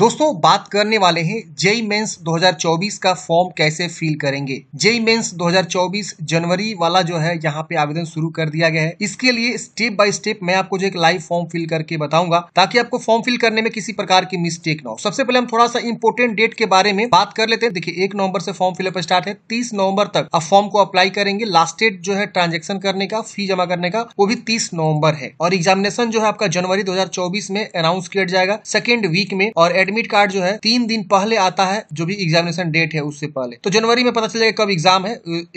दोस्तों बात करने वाले हैं जेई मेंस 2024 का फॉर्म कैसे फिल करेंगे जेई मेंस 2024 जनवरी वाला जो है यहाँ पे आवेदन शुरू कर दिया गया है इसके लिए स्टेप बाय स्टेप मैं आपको जो एक लाइव फॉर्म फिल करके बताऊंगा ताकि आपको फॉर्म फिल करने में किसी प्रकार की मिस्टेक ना हो सबसे पहले हम थोड़ा सा इंपोर्टेंट डेट के बारे में बात कर लेते हैं देखिए एक नवंबर से फॉर्म फिलअप स्टार्ट है तीस नवंबर तक आप फॉर्म को अप्लाई करेंगे लास्ट डेट जो है ट्रांजेक्शन करने का फी जमा करने का वो भी तीस नवम्बर है और एग्जामिनेशन जो है आपका जनवरी दो में अनाउंस किया जाएगा सेकेंड वीक में और एडमिट कार्ड जो है तीन दिन पहले आता है जो भी एग्जामिनेशन डेट है उससे पहले तो जनवरी में पता चलेगा कब एग्जाम है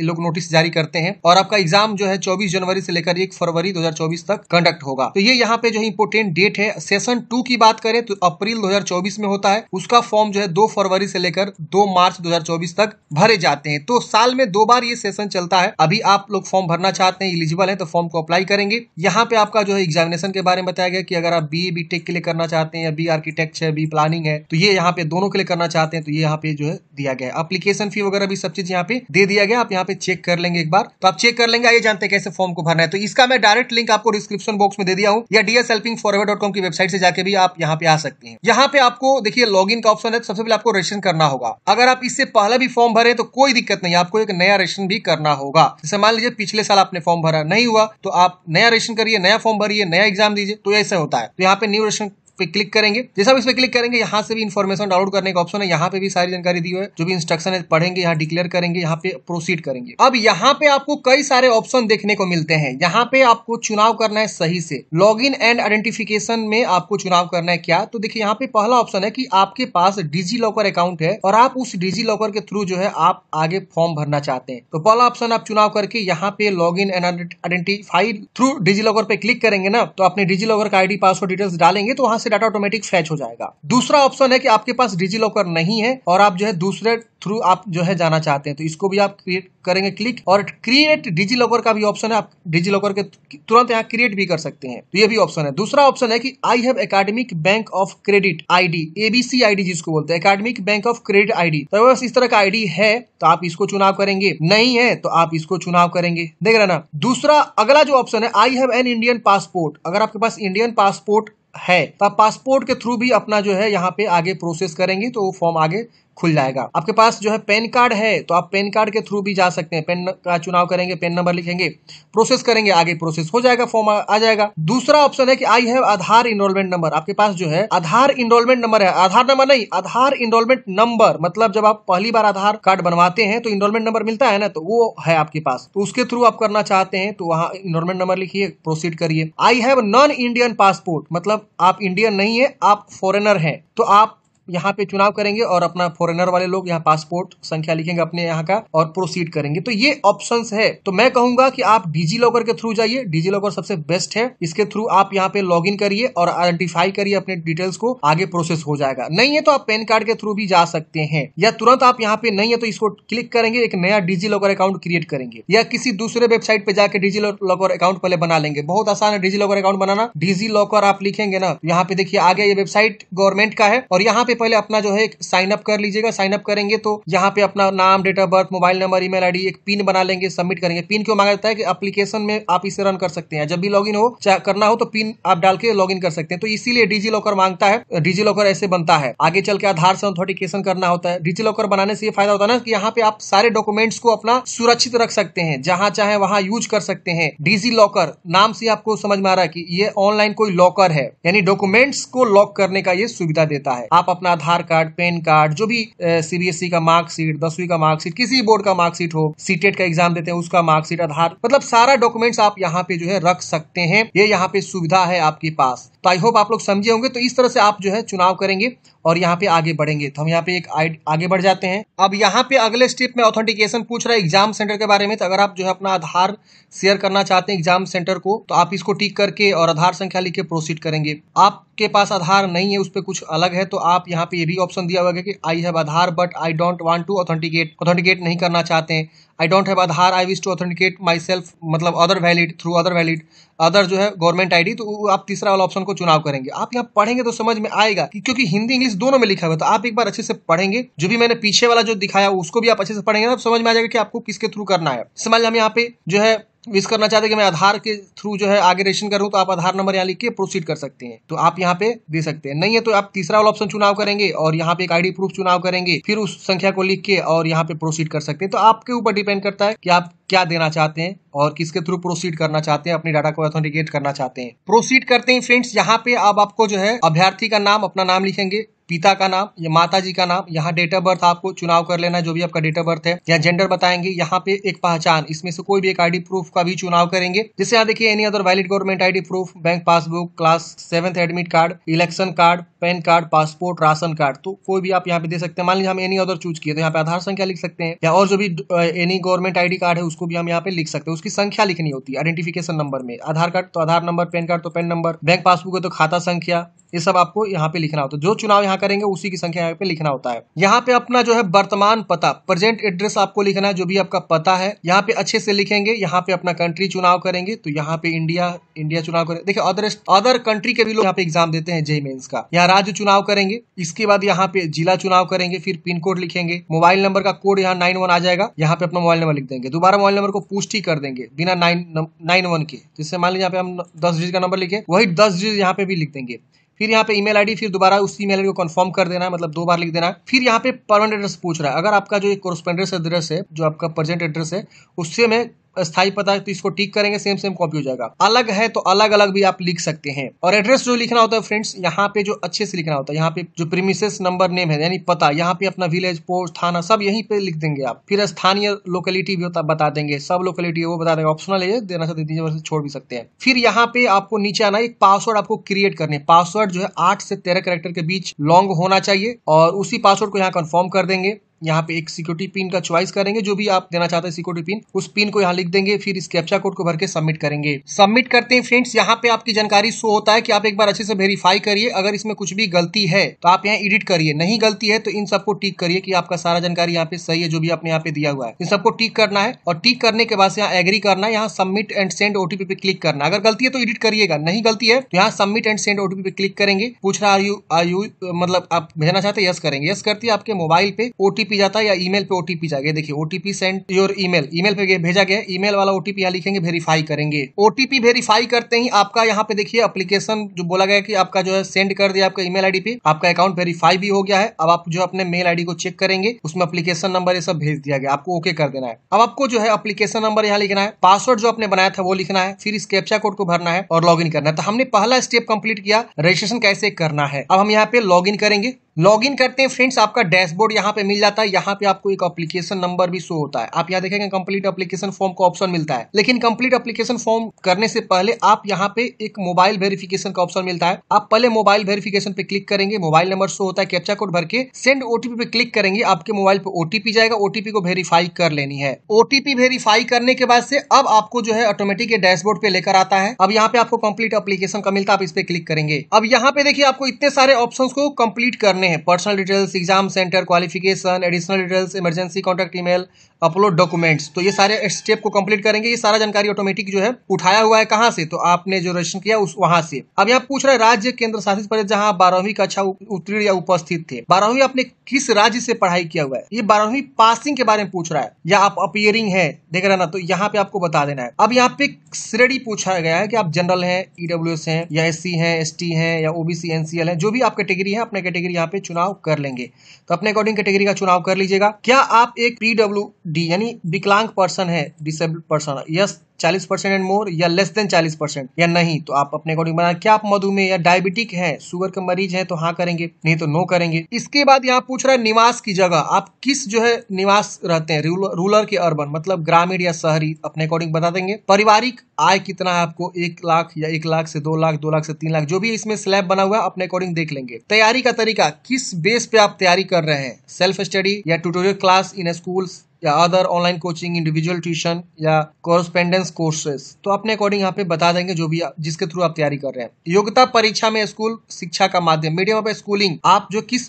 लोग नोटिस जारी करते हैं और आपका एग्जाम जो है चौबीस जनवरी से लेकर एक फरवरी दो तक कंडक्ट होगा तो ये यहाँ पे जो इम्पोर्टेंट डेट है सेशन टू की बात करें तो अप्रैल दो में होता है उसका फॉर्म जो है दो फरवरी से लेकर दो मार्च दो तक भरे जाते हैं तो साल में दो बार ये सेशन चलता है अभी आप लोग फॉर्म भरना चाहते हैं इलिजिबल है तो फॉर्म को अप्लाई करेंगे यहाँ पे आपका जो है एग्जामिनेशन के बारे में बताया गया कि अगर आप बी बी टेक के लिए करना चाहते हैं या बी आर्किटेक्ट है बी प्लानिंग अर्निंग है तो ये यहाँ पे दोनों के लिए करना चाहते हैं तो ये यहाँ पे जो है दिया गया है अप्लीकेशन फी वगैरह भी सब चीज यहाँ पे दे दिया गया आप यहाँ पे चेक कर लेंगे एक बार तो आप चेक कर लेंगे ये जानते हैं कैसे फॉर्म को भरना है तो इसका मैं डायरेक्ट लिंक आपको डिस्क्रिप्शन बॉक्स में दे दिया हूँ या डीएस हेल्पिंग की वेबसाइट से जाके भी आप यहाँ पे आ सकते हैं यहाँ पे आपको देखिए लॉग का ऑप्शन है तो सबसे पहले आपको रजिस्ट्रेशन करना होगा अगर आप इससे पहले भी फॉर्म भरे तो कोई दिक्कत नहीं आपको एक नया रजिस्ट्रेशन भी करना होगा जैसे मान लीजिए पिछले साल आपने फॉर्म भरा नहीं हुआ तो आप नया रजिस्ट्रेशन करिए नया फॉर्म भरिए नया एग्जाम दीजिए तो ऐसे होता है तो यहाँ पे न्यू रजिस्ट्रेशन पे क्लिक करेंगे जैसे आप इस पे क्लिक करेंगे यहाँ से भी इन्फॉर्मेशन डाउनलोड करने का ऑप्शन है यहाँ पे भी सारी जानकारी दी हुई है जो भी इंस्ट्रक्शन है पढ़ेंगे यहाँ डिक्लेयर करेंगे यहाँ पे प्रोसीड करेंगे अब यहाँ पे आपको कई सारे ऑप्शन देखने को मिलते हैं यहाँ पे आपको चुनाव करना है सही से लॉग इन एंड आइडेंटिफिकेशन में आपको चुनाव करना है क्या तो देखिये यहाँ पे पहला ऑप्शन है की आपके पास डिजी लॉकर अकाउंट है और आप उस डिजी लॉकर के थ्रू जो है आप आगे फॉर्म भरना चाहते हैं तो पहला ऑप्शन आप चुनाव करके यहाँ पे log in and identify through DigiLocker पे क्लिक करेंगे ना तो अपने डिजी लॉकर का आईडी पासवर्ड डिटेल्स डालेंगे तो वहां से डाटा ऑटोमेटिक फैच हो जाएगा दूसरा ऑप्शन है कि आपके पास डिजी लॉकर नहीं है और आप जो है दूसरे थ्रू आप जो है जाना चाहते हैं तो इसको भी आप क्रिएट करेंगे क्लिक और क्रिएट डिजी लॉकर का भी ऑप्शन है आप डिजी लॉकर के तुरंत यहाँ क्रिएट भी कर सकते हैं तो ये भी ऑप्शन है दूसरा ऑप्शन है कि I have academic bank of credit ID ABC ID जिसको बोलते हैं academic bank of credit ID तो बस इस तरह का आईडी है तो आप इसको चुनाव करेंगे नहीं है तो आप इसको चुनाव करेंगे देख रहे ना दूसरा अगला जो ऑप्शन है I have an Indian passport अगर आपके पास इंडियन पासपोर्ट है तो पासपोर्ट के थ्रू भी अपना जो है यहाँ पे आगे प्रोसेस करेंगी तो वो फॉर्म आगे खुल जाएगा आपके पास जो है पैन कार्ड है तो आप पैन कार्ड के थ्रू भी जा सकते हैं पैन का चुनाव करेंगे पैन नंबर लिखेंगे प्रोसेस करेंगे आगे प्रोसेस हो जाएगा फॉर्म आ जाएगा दूसरा ऑप्शन है कि I have Aadhaar enrolment number आपके पास जो है आधार इनरोलमेंट नंबर है आधार नंबर नहीं आधार इनरोलमेंट नंबर मतलब जब आप पहली बार आधार कार्ड बनवाते हैं तो इनरोलमेंट नंबर मिलता है ना तो वो है आपके पास तो उसके थ्रू आप करना चाहते हैं तो वहाँ इनरोलमेंट नंबर लिखिए प्रोसीड करिए I have non Indian passport मतलब आप इंडियन नहीं है आप फॉरेनर है तो आप यहाँ पे चुनाव करेंगे और अपना फॉरेनर वाले लोग यहाँ पासपोर्ट संख्या लिखेंगे अपने यहाँ का और प्रोसीड करेंगे तो ये ऑप्शन है तो मैं कहूंगा कि आप डिजी लॉकर के थ्रू जाइए डिजी लॉकर सबसे बेस्ट है इसके थ्रू आप यहाँ पे लॉग करिए और आइडेंटिफाई करिए अपने डिटेल्स को आगे प्रोसेस हो जाएगा नहीं है तो आप पैन कार्ड के थ्रू भी जा सकते हैं या तुरंत आप यहाँ पे नहीं है तो इसको क्लिक करेंगे एक नया डिजी लॉकर अकाउंट क्रिएट करेंगे या किसी दूसरे वेबसाइट पे जाके डिजी लॉकर अकाउंट पहले बना लेंगे बहुत आसान है डिजी लॉकर अकाउंट बनाना डिजी लॉकर आप लिखेंगे ना यहाँ पे देखिए आगे ये वेबसाइट गवर्नमेंट का है और यहाँ पे सबसे पहले अपना जो है साइन अप कर लीजिएगा साइन अप करेंगे तो यहाँ पे अपना नाम date of birth mobile number email ID एक पिन बना लेंगे सबमिट करेंगे पिन क्यों मांगा जाता है कि एप्लीकेशन में आप इसे रन कर सकते हैं जब भी लॉग हो करना हो तो पिन आप डाल के लॉग कर सकते हैं तो इसीलिए डिजी लॉकर मांगता है डिजी लॉकर ऐसे बनता है आगे चल के आधार से ऑथोटिकेशन करना होता है डिजी लॉकर बनाने से ये फायदा होता है ना कि यहाँ पे आप सारे डॉक्यूमेंट्स को अपना सुरक्षित रख सकते हैं जहां चाहे वहां यूज कर सकते हैं डिजी लॉकर नाम से आपको समझ में आ रहा है कि ये ऑनलाइन कोई लॉकर है यानी डॉक्यूमेंट्स को लॉक करने का ये सुविधा देता है आप अपना अपना आधार कार्ड पैन कार्ड जो भी सीबीएसई e का मार्कशीट दसवीं का मार्कशीट किसी बोर्ड का मार्कशीट हो सीटेट e का एग्जाम देते हैं उसका मार्कशीट आधार मतलब सारा डॉक्यूमेंट्स आप यहाँ पे जो है रख सकते हैं ये यहाँ पे सुविधा है आपके पास तो आई होप आप लोग समझे होंगे तो इस तरह से आप जो है चुनाव करेंगे और यहाँ पे आगे बढ़ेंगे तो हम यहाँ पे एक आगे बढ़ जाते हैं अब यहाँ पे अगले स्टेप में ऑथेंटिकेशन पूछ रहा है एग्जाम सेंटर के बारे में तो अगर आप जो है अपना आधार शेयर करना चाहते हैं एग्जाम सेंटर को तो आप इसको टिक करके और आधार संख्या लिख के प्रोसीड करेंगे आपके पास आधार नहीं है उस पर कुछ अलग है तो आप यहाँ पे ये भी ऑप्शन दिया हुआ है कि I have Aadhaar but I don't want to authenticate authenticate नहीं करना चाहते हैं I don't have Aadhaar I wish to authenticate myself मतलब other valid through other valid other जो है गवर्नमेंट डी तो आप तीसरा वाला ऑप्शन को चुनाव करेंगे आप यहाँ पढ़ेंगे तो समझ में आएगा कि क्योंकि हिंदी इंग्लिश दोनों में लिखा हुआ है तो आप एक बार अच्छे से पढ़ेंगे जो भी मैंने पीछे वाला जो दिखाया उसको भी आप अच्छे से पढ़ेंगे ना तो समझ में आ जाएगा कि आपको किसके थ्रू करना है समझ हम यहाँ पे जो है विश करना चाहते हैं कि मैं आधार के थ्रू जो है आगे रजिस्ट्रेशन करूँ तो आप आधार नंबर यहाँ लिख के प्रोसीड कर सकते हैं तो आप यहाँ पे दे सकते हैं नहीं है तो आप तीसरा वाला ऑप्शन चुनाव करेंगे और यहाँ पे एक आईडी प्रूफ चुनाव करेंगे फिर उस संख्या को लिख के और यहाँ पे प्रोसीड कर सकते हैं तो आपके ऊपर डिपेंड करता है कि आप क्या देना चाहते हैं और किसके थ्रू प्रोसीड करना चाहते हैं अपने डाटा को ऑथेंटिकेट करना चाहते हैं प्रोसीड करते हैं फ्रेंड्स यहाँ पे आप आपको जो है अभ्यर्थी का नाम अपना नाम लिखेंगे पिता का नाम या माता जी का नाम यहाँ डेट ऑफ बर्थ आपको चुनाव कर लेना जो भी आपका डेट ऑफ बर्थ है या जेंडर बताएंगे यहाँ पे एक पहचान इसमें से कोई भी एक आईडी प्रूफ का भी चुनाव करेंगे जिससे यहाँ देखिए any other valid government ID proof bank passbook class seventh admit card election card PAN card passport ration card तो कोई भी आप यहाँ पे दे सकते हैं मान लीजिए हम एनी अदर चूज किए तो यहाँ पे आधार संख्या लिख सकते हैं या और जो भी एनी गवर्नमेंट आईडी कार्ड है उसको भी हम यहाँ पे लिख सकते हैं उसकी संख्या लिखनी होती है आइडेंटिफिकेशन नंबर में आधार कार्ड तो आधार नंबर पैन कार्ड तो पैन नंबर बैंक पासबुक है तो खाता संख्या ये सब आपको यहाँ पे लिखना होता है जो चुनाव यहाँ जमा करेंगे उसी की संख्या यहाँ पे लिखना होता है यहाँ पे अपना जो है वर्तमान पता प्रेजेंट एड्रेस आपको लिखना है जो भी आपका पता है यहाँ पे अच्छे से लिखेंगे यहाँ पे अपना कंट्री चुनाव करेंगे तो यहाँ पे इंडिया इंडिया चुनाव करेंगे देखिए अदर अदर कंट्री के भी लोग यहाँ पे एग्जाम देते हैं जेई मेन्स का यहाँ राज्य चुनाव करेंगे इसके बाद यहाँ पे जिला चुनाव करेंगे फिर पिन कोड लिखेंगे मोबाइल नंबर का कोड यहाँ नाइन आ जाएगा यहाँ पे अपना मोबाइल नंबर लिख देंगे दोबारा मोबाइल नंबर को पुष्टि कर देंगे बिना नाइन नाइन वन के जिससे मान लीजिए यहाँ पे हम दस डिजिट का नंबर लिखे वही दस डिजिट यहाँ पे भी लिख देंगे फिर यहाँ पे ईमेल आईडी फिर दोबारा उस ईमेल आईडी को कंफर्म कर देना है मतलब दो बार लिख देना है फिर यहाँ पे परमानेंट एड्रेस पूछ रहा है अगर आपका जो कॉरस्पेंडेंस एड्रेस है जो आपका प्रेजेंट एड्रेस है उससे में स्थायी पता तो इसको टिक करेंगे सेम सेम कॉपी हो जाएगा अलग है तो अलग अलग भी आप लिख सकते हैं और एड्रेस जो लिखना होता है फ्रेंड्स यहाँ पे जो अच्छे से लिखना होता है यहाँ पे जो प्रीमिसेस नंबर नेम है यानी पता यहाँ पे अपना विलेज पोस्ट थाना सब यहीं पे लिख देंगे आप फिर स्थानीय लोकेलिटी भी बता देंगे सब लोकेलिटी वो बता देंगे ऑप्शनल है देना चाहते हैं छोड़ भी सकते हैं फिर यहाँ पे आपको नीचे आना एक पासवर्ड आपको क्रिएट करने पासवर्ड जो है आठ से तेरह कैरेक्टर के बीच लॉन्ग होना चाहिए और उसी पासवर्ड को यहाँ कन्फर्म कर देंगे यहाँ पे एक सिक्योरिटी पिन का चॉइस करेंगे जो भी आप देना चाहते हैं सिक्योरिटी पिन उस पिन को यहाँ लिख देंगे फिर इस कैप्चा कोड को भर के सबमिट करेंगे सबमिट करते हैं फ्रेंड्स यहाँ पे आपकी जानकारी शो होता है कि आप एक बार अच्छे से वेरीफाई करिए अगर इसमें कुछ भी गलती है तो आप यहाँ एडिट करिए नहीं गलती है तो इन सबको टिक करिए कि आपका सारा जानकारी यहाँ पे सही है जो भी आपने यहाँ पे दिया हुआ है इन सबको टिक करना है और टिक करने के बाद यहाँ एग्री करना है यहाँ सबमिट एंड सेंड ओटीपी पे क्लिक करना अगर गलती है तो एडिट करिएगा नहीं गलती है तो यहाँ सबमिट एंड सेंड ओटीपी पे क्लिक करेंगे पूछ रहा आयु मतलब आप भेजना चाहते हैं यस करेंगे यस करती है आपके मोबाइल पे ओटीपी ओटीपी जाता है या ईमेल पे ओटीपी जाएगा देखिए OTP send your email email पे भेजा गया ईमेल वाला ओटीपी यहाँ लिखेंगे वेरीफाई करेंगे ओटीपी वेरीफाई करते ही आपका यहाँ पे देखिए एप्लीकेशन जो बोला गया कि आपका जो है सेंड कर दिया आपका ईमेल आईडी पे आपका अकाउंट वेरीफाई भी हो गया है अब आप जो अपने मेल आईडी को चेक करेंगे उसमें एप्लीकेशन नंबर ये सब भेज दिया गया आपको ओके कर देना है अब आपको जो है एप्लीकेशन नंबर यहाँ लिखना है पासवर्ड जो आपने बनाया था वो लिखना है फिर इस कैप्चा कोड को भरना है और लॉग करना है तो हमने पहला स्टेप कंप्लीट किया रजिस्ट्रेशन कैसे करना है अब हम यहाँ पे लॉग करेंगे लॉगिन करते हैं फ्रेंड्स आपका डैशबोर्ड यहाँ पे मिल जाता है यहाँ पे आपको एक एप्लीकेशन नंबर भी शो होता है आप यहाँ देखेंगे कंप्लीट एप्लीकेशन फॉर्म का ऑप्शन मिलता है लेकिन कंप्लीट एप्लीकेशन फॉर्म करने से पहले आप यहाँ पे एक मोबाइल वेरिफिकेशन का ऑप्शन मिलता है आप पहले मोबाइल वेरिफिकेशन पे क्लिक करेंगे मोबाइल नंबर शो होता है कैप्चा कोड भर के सेंड ओटीपी पे क्लिक करेंगे आपके मोबाइल पे ओटीपी जाएगा ओटीपी को वेरीफाई कर लेनी है ओटीपी वेरीफाई करने के बाद से अब आपको जो है ऑटोमेटिक डैशबोर्ड पे लेकर आता है अब यहाँ पे आपको कंप्लीट एप्लीकेशन का मिलता है आप इस पे क्लिक करेंगे अब यहाँ पे देखिए आपको इतने सारे ऑप्शन को कम्प्लीट करने करने हैं personal details exam centre qualification additional details emergency contact email upload documents तो ये सारे स्टेप को कंप्लीट करेंगे ये सारा जानकारी ऑटोमेटिक जो है उठाया हुआ है कहाँ से तो आपने जो रजिस्ट्रेशन किया उस वहां से अब यहाँ पूछ रहे राज्य केंद्र शासित प्रदेश जहाँ बारहवीं कक्षा अच्छा उत्तीर्ण या उपस्थित थे बारहवीं आपने किस राज्य से पढ़ाई किया हुआ है ये बारहवीं पासिंग के बारे में पूछ रहा है या आप अपियरिंग है देख रहे ना तो यहाँ पे आपको बता देना है अब यहाँ पे श्रेणी पूछा गया है कि आप जनरल है ईडब्ल्यू एस है या एस सी है एस टी है या ओबीसी एनसीएल है जो भी आप कैटेगरी है अपने कैटेगरी यहाँ पे पे चुनाव कर लेंगे तो अपने अकॉर्डिंग कैटेगरी का चुनाव कर लीजिएगा क्या आप एक पीडब्ल्यू डी यानी विकलांग पर्सन है डिसेबल पर्सन यस चालीस परसेंट एंड मोर या लेस देन चालीस परसेंट या नहीं तो आप अपने अकॉर्डिंग बना क्या आप मधुमेह या डायबिटिक है शुगर के मरीज है तो हाँ करेंगे नहीं तो नो करेंगे इसके बाद यहाँ पूछ रहा है निवास की जगह आप किस जो है निवास रहते हैं रूरल के अर्बन मतलब ग्रामीण या शहरी अपने अकॉर्डिंग बता देंगे पारिवारिक आय कितना है आपको एक लाख या एक लाख से दो लाख दो लाख से तीन लाख जो भी इसमें स्लैब बना हुआ है अपने अकॉर्डिंग देख लेंगे तैयारी का तरीका किस बेस पे आप तैयारी कर कर रहे हैं सेल्फ स्टडी या ट्यूटोरियल क्लास इन स्कूल या other online coaching individual tuition या कोरोस्पेंडेंस कोर्सेस तो अपने अकॉर्डिंग यहाँ पे बता देंगे जो भी जिसके थ्रू आप तैयारी कर रहे हैं योग्यता परीक्षा में स्कूल शिक्षा का माध्यम मीडियम ऑफ स्कूलिंग आप जो किस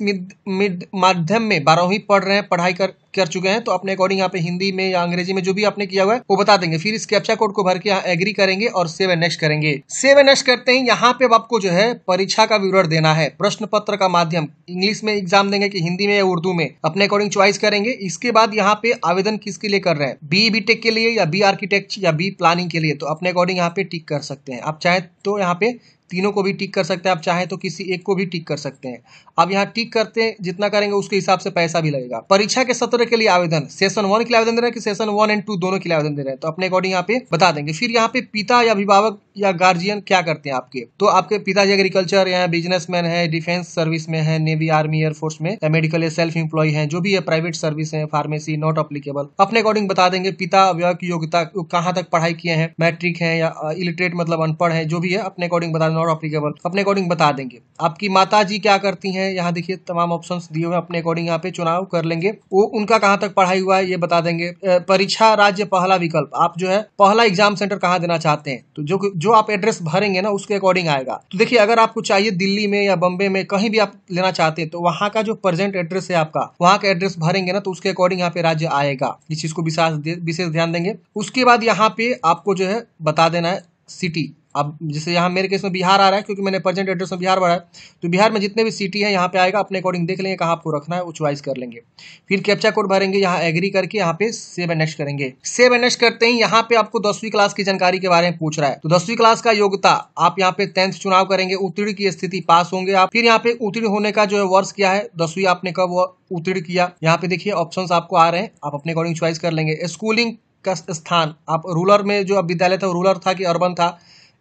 माध्यम में बारहवीं पढ़ रहे हैं पढ़ाई कर कर चुके हैं तो अपने अकॉर्डिंग यहाँ पे हिंदी में या अंग्रेजी में जो भी आपने किया हुआ है वो बता देंगे फिर इस कैप्चा कोड को भर के एग्री करेंगे और सेव एंड नेक्स्ट करेंगे सेव एंड नेक्स्ट करते ही यहाँ पे आपको जो है परीक्षा का विवरण देना है प्रश्न पत्र का माध्यम इंग्लिश में एग्जाम देंगे की हिंदी में या उर्दू में अपने अकॉर्डिंग च्वाइस करेंगे इसके बाद यहाँ पे आवेदन किसके लिए कर रहे हैं बी बी के लिए या बी आर्किटेक्ट या बी प्लानिंग के लिए तो अपने अकॉर्डिंग यहाँ पे टिक कर सकते हैं आप चाहे तो यहाँ पे तीनों को भी टिक कर सकते हैं आप चाहें तो किसी एक को भी टिक कर सकते हैं आप यहाँ टिक करते हैं जितना करेंगे उसके हिसाब से पैसा भी लगेगा परीक्षा के सत्र के लिए आवेदन सेशन वन के लिए आवेदन दे रहे हैं कि सेशन वन एंड टू दोनों के लिए आवेदन दे रहे हैं तो अपने अकॉर्डिंग यहाँ पे बता देंगे फिर यहाँ पे पिता या अभिभावक या गार्जियन क्या करते हैं आपके तो आपके पिताजी एग्रीकल्चर या बिजनेसमैन है डिफेंस सर्विस में है नेवी आर्मी एयरफोर्स में या मेडिकल या सेल्फ एम्प्लॉय है जो भी है प्राइवेट सर्विस है फार्मेसी नॉट अप्लीकेबल अपने अकॉर्डिंग बता देंगे पिता व्यय योग्यता कहाँ तक पढ़ाई किए हैं मैट्रिक है या इलिटरेट मतलब अनपढ़ है जो भी है अपने अकॉर्डिंग बता नॉट अप्लीकेबल अपने अकॉर्डिंग बता देंगे आपकी माता जी क्या करती है यहाँ देखिए तमाम ऑप्शन दिए हुए अपने अकॉर्डिंग यहाँ पे चुनाव कर लेंगे वो उनका कहाँ तक पढ़ाई हुआ है ये बता देंगे परीक्षा राज्य पहला विकल्प आप जो है पहला एग्जाम सेंटर कहाँ देना चाहते हैं तो जो, जो जो आप एड्रेस भरेंगे ना उसके अकॉर्डिंग आएगा तो देखिए अगर आपको चाहिए दिल्ली में या बम्बे में कहीं भी आप लेना चाहते हैं तो वहाँ का जो प्रेजेंट एड्रेस है आपका वहाँ का एड्रेस भरेंगे ना तो उसके अकॉर्डिंग यहाँ पे राज्य आएगा इस चीज को विशेष ध्यान देंगे उसके बाद यहाँ पे आपको जो है बता देना है सिटी अब जैसे यहाँ मेरे केस में बिहार आ रहा है क्योंकि मैंने प्रजेंट एड्रेस में बिहार बढ़ा है तो बिहार में जितने भी सिटी है यहाँ पे आएगा अपने अकॉर्डिंग देख लेंगे कहाँ आपको रखना है वो चॉइस कर लेंगे फिर कैप्चा कोड भरेंगे यहाँ एग्री करके यहाँ पे सेव एन नेक्स्ट करेंगे सेव एन नेक्स्ट करते ही यहाँ पे आपको दसवीं क्लास की जानकारी के बारे में पूछ रहा है तो दसवीं क्लास का योग्यता आप यहाँ पे टेंथ चुनाव करेंगे उत्तीर्ण की स्थिति पास होंगे आप फिर यहाँ पे उत्तीर्ण होने का जो है वर्ष क्या है दसवीं आपने कब उत्तीर्ण किया यहाँ पे देखिए ऑप्शन आपको आ रहे हैं आप अपने अकॉर्डिंग चॉइस कर लेंगे स्कूलिंग का स्थान आप रूलर में जो अब विद्यालय था रूलर था कि अर्बन था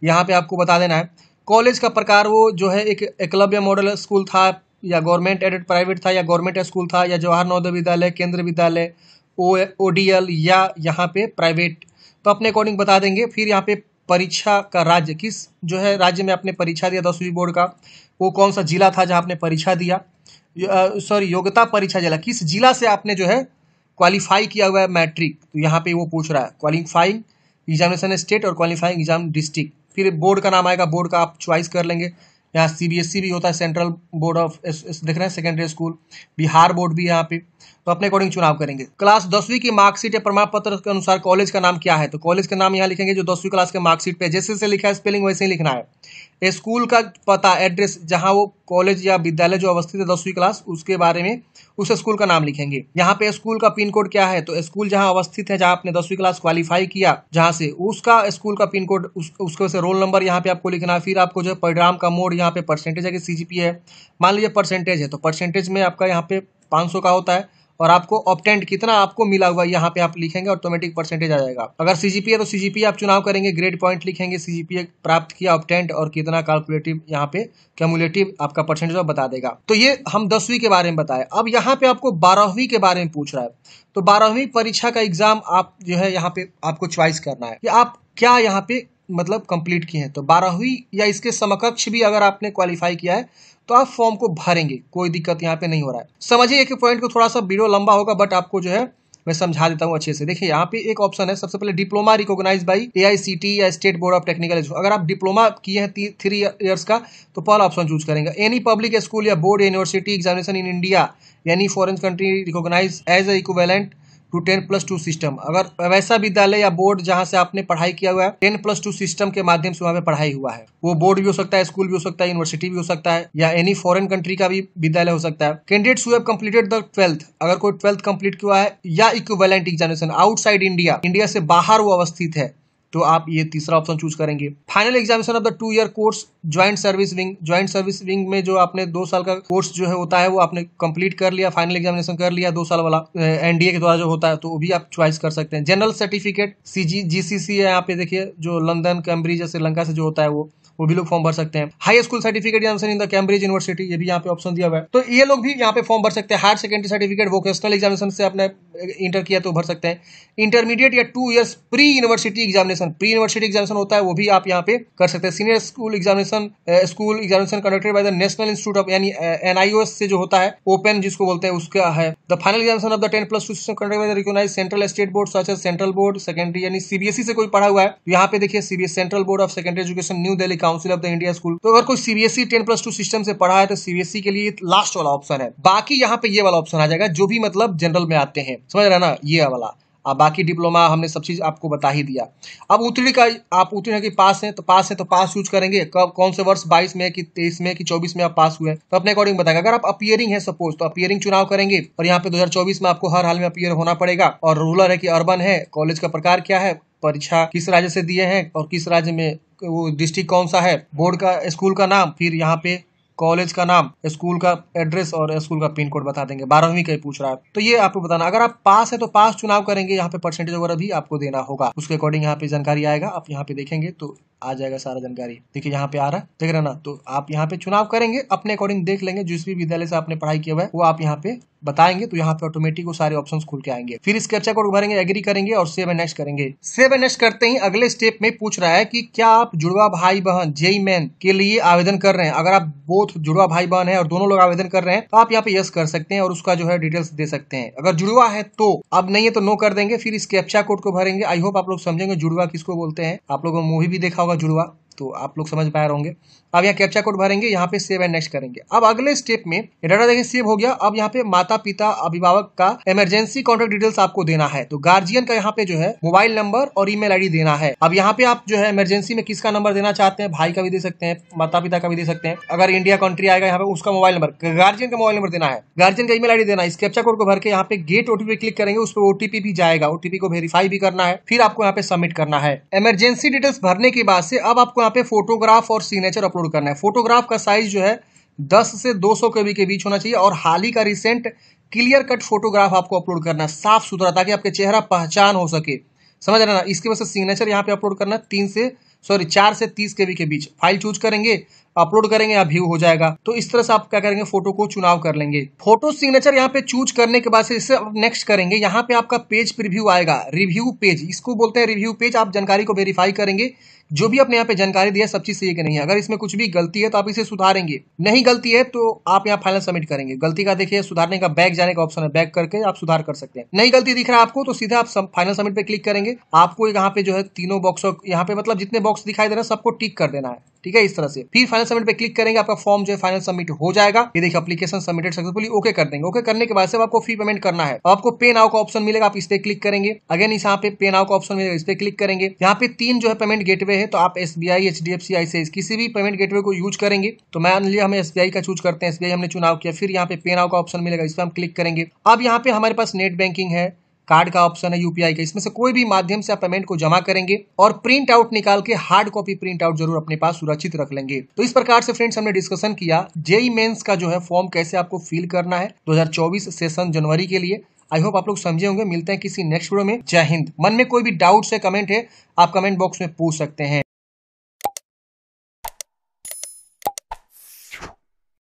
यहाँ पे आपको बता देना है कॉलेज का प्रकार वो जो है एक एकलव्य मॉडल स्कूल था या गवर्नमेंट एडेड प्राइवेट था या गवर्नमेंट स्कूल था या जवाहर नवोदय विद्यालय केंद्रीय विद्यालय ओ ओडीएल या यहाँ पे प्राइवेट तो अपने अकॉर्डिंग बता देंगे फिर यहाँ पे परीक्षा का राज्य किस जो है राज्य में आपने परीक्षा दिया दसवीं बोर्ड का वो कौन सा जिला था जहाँ आपने परीक्षा दिया सॉरी योग्यता परीक्षा जिला किस जिला से आपने जो है क्वालिफाई किया हुआ है मैट्रिक तो यहाँ पे वो पूछ रहा है क्वालिफाइंग एग्जामिनेशन स्टेट और क्वालिफाइंग एग्जाम डिस्ट्रिक्ट फिर बोर्ड का नाम आएगा बोर्ड का आप च्वाइस कर लेंगे यहाँ सी e भी होता है सेंट्रल बोर्ड ऑफ देख रहे हैं सेकेंडरी स्कूल बिहार बोर्ड भी यहाँ पे तो अपने अकॉर्डिंग चुनाव करेंगे क्लास दसवीं की मार्कशीट या प्रमाण पत्र के अनुसार कॉलेज का नाम क्या है तो कॉलेज का नाम यहाँ लिखेंगे जो दसवीं क्लास के मार्कशीट पे जैसे जैसे लिखा है स्पेलिंग वैसे ही लिखना है स्कूल का पता एड्रेस जहाँ वो कॉलेज या विद्यालय जो अवस्थित है दसवीं क्लास उसके बारे में उस स्कूल का नाम लिखेंगे यहाँ पे स्कूल का पिन कोड क्या है तो स्कूल जहाँ अवस्थित है जहाँ आपने दसवीं क्लास क्वालिफाई किया जहाँ से उसका स्कूल का पिन कोड उस, उसके से रोल नंबर यहाँ पे आपको लिखना है फिर आपको जो है परिणाम का मोड यहाँ पे परसेंटेज है कि सी है मान लीजिए परसेंटेज है तो परसेंटेज में आपका यहाँ पे पाँच का होता है और आपको ऑप्टेंट कितना आपको मिला हुआ यहाँ पे आप लिखेंगे ऑटोमेटिक परसेंटेज आ जाएगा अगर सीजीपी है तो सीजीपी आप चुनाव करेंगे ग्रेड पॉइंट लिखेंगे सीजीपी प्राप्त किया ऑप्टेंट और कितना कैलकुलेटिव यहाँ पे कैमुलेटिव आपका परसेंटेज बता देगा तो ये हम दसवीं के बारे में बताए अब यहाँ पे आपको बारहवीं के बारे में पूछ रहा है तो बारहवीं परीक्षा का एग्जाम आप जो है यहाँ पे आपको च्वाइस करना है कि आप क्या यहाँ पे मतलब कंप्लीट किए हैं तो बारहवीं या इसके समकक्ष भी अगर आपने क्वालिफाई किया है तो आप फॉर्म को भरेंगे कोई दिक्कत यहाँ पे नहीं हो रहा है समझिए एक पॉइंट को थोड़ा सा वीडियो लंबा होगा बट आपको जो है मैं समझा देता हूँ अच्छे से देखिए यहाँ पे एक ऑप्शन है सबसे पहले diploma recognise by A I T या स्टेट बोर्ड ऑफ टेक्निकल अगर आप डिप्लोमा किए हैं थ्री ईयर्स का तो पहला ऑप्शन चूज करेंगे एनी पब्लिक स्कूल या board university examination in India any foreign country recognise as a equivalent to ten plus two system अगर वैसा विद्यालय या बोर्ड जहाँ से आपने पढ़ाई किया हुआ है टेन प्लस टू सिस्टम के माध्यम से वहाँ पे पढ़ाई हुआ है वो बोर्ड भी हो सकता है स्कूल भी हो सकता है यूनिवर्सिटी भी हो सकता है या एनी फॉरन कंट्री का भी विद्यालय हो सकता है कैंडिडेट हुए कंप्लीटेड द ट्वेल्थ अगर कोई ट्वेल्थ कंप्लीट किया है या equivalent examination outside India India से बाहर वो अवस्थित है तो आप ये तीसरा ऑप्शन चूज करेंगे final examination of the two year course joint service wing joint service wing में जो आपने दो साल का कोर्स जो है होता है वो आपने कंप्लीट कर लिया फाइनल एग्जामिनेशन कर लिया दो साल वाला एनडीए के द्वारा जो होता है तो वो भी आप च्वाइस कर सकते हैं जनरल सर्टिफिकेट सी जी जी सी सी है यहाँ पे देखिए जो लंदन कैम्ब्रिज या श्रीलंका से जो होता है वो वो भी लोग फॉर्म भर सकते हैं high school certificate examination in the Cambridge university ये भी यहाँ पे ऑप्शन दिया हुआ है तो ये लोग भी यहाँ पे फॉर्म भर सकते हैं higher secondary certificate vocational examination से आपने इंटर किया तो भर सकते हैं इंटरमीडिएट या two years pre university examination pre university examination होता है वो भी आप यहाँ पे कर सकते हैं senior school examination school examination conducted by the national institute of यानी एनआईओएस से जो होता है ओपन जिसको बोलते हैं उसका है the final examination of the ten plus two system by the central state board such central board secondary यानी सीबीएसई e से कोई पढ़ा हुआ है तो यहाँ पे देखिए CBS central board of secondary education new Delhi council of the India school तो अगर कोई CBSE e ten plus two system से पढ़ा है तो सीबीएसई e के लिए लास्ट वाला ऑप्शन है बाकी यहाँ पे ये वाला ऑप्शन आ जाएगा जो भी मतलब जनरल में आते हैं समझ रहे ना ये वाला अब बाकी डिप्लोमा हमने सब चीज़ आपको बता ही दिया अब उत्तीर्ण का आप उत्तीर्ण की पास है तो पास है तो पास यूज करेंगे कब कौन से वर्ष बाईस में कि तेईस में कि चौबीस में आप पास हुए तो अपने अकॉर्डिंग बताएंगे अगर आप अपियरिंग है सपोज तो अपियरिंग चुनाव करेंगे और यहाँ पे 2024 में आपको हर हाल में अपियर होना पड़ेगा और रूरल है कि अर्बन है कॉलेज का प्रकार क्या है परीक्षा किस राज्य से दिए हैं और किस राज्य में वो डिस्ट्रिक्ट कौन सा है बोर्ड का स्कूल का नाम फिर यहाँ पे कॉलेज का नाम स्कूल का एड्रेस और स्कूल का पिन कोड बता देंगे बारहवीं का पूछ रहा है तो ये आपको बताना अगर आप पास है तो पास चुनाव करेंगे यहाँ पे परसेंटेज वगैरह भी आपको देना होगा उसके अकॉर्डिंग यहाँ पे जानकारी आएगा आप यहाँ पे देखेंगे तो आ जाएगा सारा जानकारी देखिए यहाँ पे आ रहा है देख रहे ना तो आप यहाँ पे चुनाव करेंगे अपने अकॉर्डिंग देख लेंगे जिस भी विद्यालय से आपने पढ़ाई किया हुआ है वो आप यहाँ पे बताएंगे तो यहाँ पे ऑटोमेटिक वो सारे ऑप्शन खुल के आएंगे फिर इसके अच्छा कोड भरेंगे एग्री करेंगे और सेव एन नेक्स्ट करेंगे सेव एन नेक्स्ट करते ही अगले स्टेप में पूछ रहा है कि क्या आप जुड़वा भाई बहन जेई मैन के लिए आवेदन कर रहे हैं अगर आप बोथ जुड़वा भाई बहन है और दोनों लोग आवेदन कर रहे हैं तो आप यहाँ पे यस कर सकते हैं और उसका जो है डिटेल्स दे सकते हैं अगर जुड़वा है तो अब नहीं है तो नो कर देंगे फिर इस कैप्चा कोड को भरेंगे आई होप आप लोग समझेंगे जुड़वा किसको बोलते हैं आप लोगों को मूवी भी देखा होगा जुड़वा तो आप लोग समझ पाए होंगे अब यहाँ कैप्चा कोड भरेंगे यहाँ पे सेव एंड नेक्स्ट करेंगे अब अगले स्टेप में डाटा देखिए सेव हो गया अब यहाँ पे माता पिता अभिभावक का इमरजेंसी कॉन्टेक्ट डिटेल्स आपको देना है तो गार्जियन का यहाँ पे जो है मोबाइल नंबर और ईमेल आईडी देना है अब यहाँ पे आप जो है इमरजेंसी में किसका नंबर देना चाहते हैं भाई का भी दे सकते हैं माता पिता का भी दे सकते हैं अगर इंडिया कंट्री आएगा यहाँ पे उसका मोबाइल नंबर गार्जियन का मोबाइल नंबर देना है गार्जियन का ईमेल आईडी देना है इस कैप्चा कोड को भर के यहाँ पे गेट ओटीपी क्लिक करेंगे उस पर ओटीपी भी जाएगा ओटीपी को वेरीफाई भी करना है फिर आपको यहाँ पे सबमिट करना है इमरजेंसी डिटेल्स भरने के बाद से अब आपको यहाँ पे फोटोग्राफ और सिग्नेचर अपलोड अपलोड करना है फोटोग्राफ का साइज जो है दस से दो सौ के के बीच होना चाहिए और हाल ही का रिसेंट क्लियर कट फोटोग्राफ आपको अपलोड करना है साफ सुथरा ताकि आपके चेहरा पहचान हो सके समझ रहे ना इसकी वजह से सिग्नेचर यहाँ पे अपलोड करना है तीन से सॉरी चार से तीस के के बीच फाइल चूज करेंगे अपलोड करेंगे या व्यू हो जाएगा तो इस तरह से आप क्या करेंगे फोटो को चुनाव कर लेंगे फोटो सिग्नेचर यहाँ पे चूज करने के बाद इसे नेक्स्ट करेंगे यहाँ पे आपका पेज प्रिव्यू आएगा रिव्यू पेज इसको बोलते हैं रिव्यू पेज आप जानकारी को वेरीफाई करेंगे जो भी आपने यहाँ पे जानकारी दिया सब चीज सही है नहीं अगर इसमें कुछ भी गलती है तो आप इसे सुधारेंगे नहीं गलती है तो आप यहाँ फाइनल सबमिट करेंगे गलती का देखिए सुधारने का बैक जाने का ऑप्शन है बैक करके आप सुधार कर सकते हैं नहीं गलती दिख रहा है आपको तो सीधा आप फाइनल सबमिट पे क्लिक करेंगे आपको यहाँ पे जो है तीनों बॉक्स यहाँ पे मतलब जितने बॉक्स दिखाई दे रहे हैं सबको टिक कर देना है ठीक है इस तरह से फिर फाइनल सबमिट पे क्लिक करेंगे आपका फॉर्म जो है फाइनल सबमिट हो जाएगा ये देखिए अपलीकेशन सबमिटेड सक्सेसफुली ओके कर देंगे ओके करने के बाद से आपको फी पेमेंट करना है आपको पे नाउ का ऑप्शन मिलेगा आप इस पर क्लिक करेंगे अगेन इस यहाँ पे पे नाउ का ऑप्शन मिलेगा इस पर क्लिक करेंगे यहाँ पे तीन जो है पेमेंट गेटवे है तो आप S B I H D F C I से किसी भी पेमेंट गेटवे को यूज करेंगे तो मान लिया हम एस बी आई का चूज करते हैं एस बी आई हमने चुनाव किया फिर यहाँ पे पे नाउ का ऑप्शन मिलेगा इस पर हम क्लिक करेंगे अब यहाँ पे हमारे पास नेट बैंकिंग है कार्ड का ऑप्शन है यूपीआई का इसमें से कोई भी माध्यम से आप पेमेंट को जमा करेंगे और प्रिंट आउट निकाल के हार्ड कॉपी प्रिंट आउट जरूर अपने पास सुरक्षित रख लेंगे तो इस प्रकार से फ्रेंड्स हमने डिस्कशन किया जेई मेन्स e का जो है फॉर्म कैसे आपको फिल करना है दो सेशन जनवरी के लिए आई होप आप लोग समझे होंगे मिलते हैं किसी नेक्स्ट वीडियो में जय हिंद मन में कोई भी डाउट्स है कमेंट है आप कमेंट बॉक्स में पूछ सकते हैं